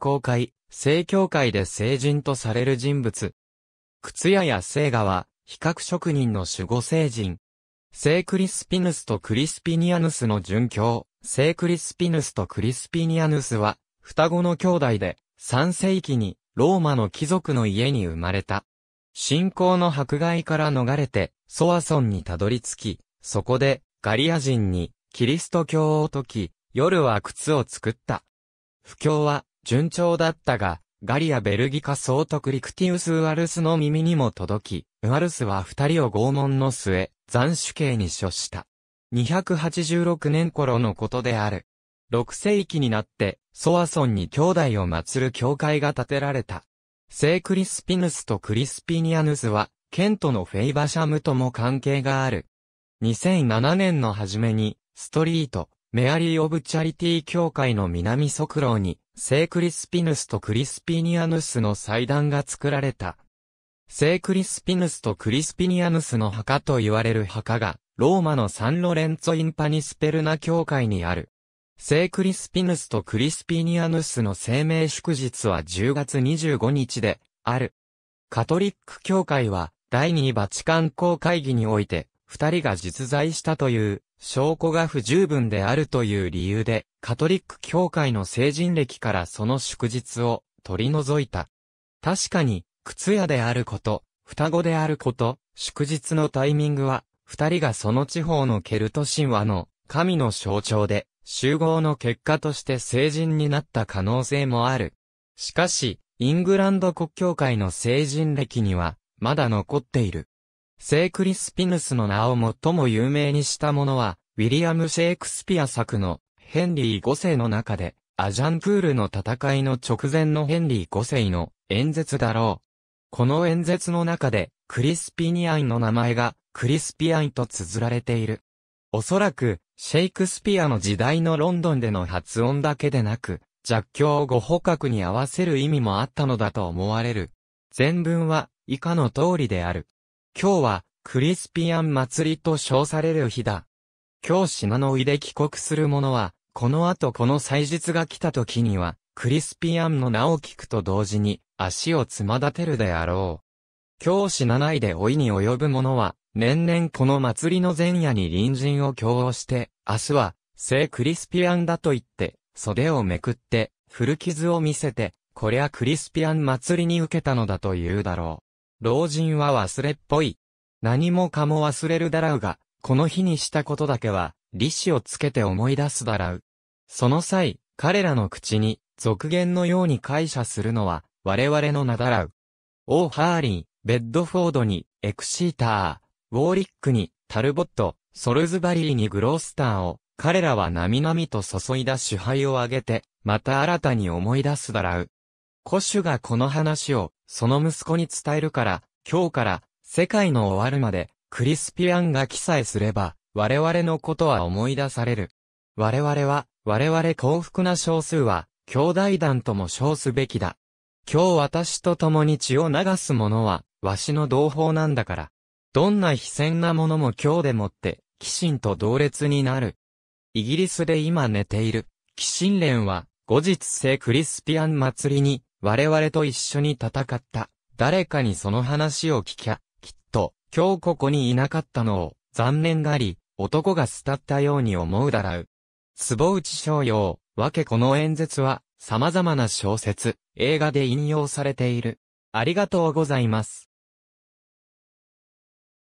公会、正教会で聖人とされる人物。靴屋や聖画は、比較職人の守護聖人。聖クリスピヌスとクリスピニアヌスの殉教、聖クリスピヌスとクリスピニアヌスは、双子の兄弟で、3世紀に、ローマの貴族の家に生まれた。信仰の迫害から逃れて、ソアソンにたどり着き、そこで、ガリア人に、キリスト教を解き、夜は靴を作った。不教は、順調だったが、ガリア・ベルギカ総督リクティウス・ウアルスの耳にも届き、ウアルスは二人を拷問の末、斬首刑に処した。286年頃のことである。6世紀になって、ソアソンに兄弟を祀る教会が建てられた。聖クリスピヌスとクリスピニアヌスは、ケントのフェイバシャムとも関係がある。2007年の初めに、ストリート、メアリー・オブ・チャリティ教会の南側廊に、聖クリスピヌスとクリスピニアヌスの祭壇が作られた。聖クリスピヌスとクリスピニアヌスの墓と言われる墓が、ローマのサンロレンツォ・インパニスペルナ教会にある。聖クリスピヌスとクリスピニアヌスの生命祝日は10月25日で、ある。カトリック教会は、第二バチカン公会議において、二人が実在したという証拠が不十分であるという理由で、カトリック教会の成人歴からその祝日を取り除いた。確かに、靴屋であること、双子であること、祝日のタイミングは、二人がその地方のケルト神話の神の象徴で、集合の結果として成人になった可能性もある。しかし、イングランド国教会の成人歴には、まだ残っている。聖クリスピヌスの名を最も有名にしたものは、ウィリアム・シェイクスピア作のヘンリー5世の中で、アジャンプールの戦いの直前のヘンリー5世の演説だろう。この演説の中で、クリスピニアンの名前が、クリスピアンと綴られている。おそらく、シェイクスピアの時代のロンドンでの発音だけでなく、弱教を語捕獲に合わせる意味もあったのだと思われる。全文は、以下の通りである。今日は、クリスピアン祭りと称される日だ。今日島のいで帰国する者は、この後この祭日が来た時には、クリスピアンの名を聞くと同時に、足をつま立てるであろう。今日死なないで老いに及ぶ者は、年々この祭りの前夜に隣人を供をして、明日は、聖クリスピアンだと言って、袖をめくって、古傷を見せて、こりゃクリスピアン祭りに受けたのだと言うだろう。老人は忘れっぽい。何もかも忘れるだらうが、この日にしたことだけは、利子をつけて思い出すだらう。その際、彼らの口に、俗言のように解釈するのは、我々の名だらう。オー・ハーリン、ベッドフォードに、エクシーター、ウォーリックに、タルボット、ソルズバリーにグロースターを、彼らは並々と注いだ主配を挙げて、また新たに思い出すだらう。古種がこの話を、その息子に伝えるから、今日から、世界の終わるまで、クリスピアンが記載すれば、我々のことは思い出される。我々は、我々幸福な少数は、兄弟団とも称すべきだ。今日私と共に血を流す者は、わしの同胞なんだから。どんな悲惨なものも今日でもって、騎神と同列になる。イギリスで今寝ている、騎神連は、後日聖クリスピアン祭りに、我々と一緒に戦った。誰かにその話を聞きゃ、きっと、今日ここにいなかったのを、残念があり、男が慕ったように思うだらう。坪内商用、わけこの演説は、様々な小説、映画で引用されている。ありがとうございます。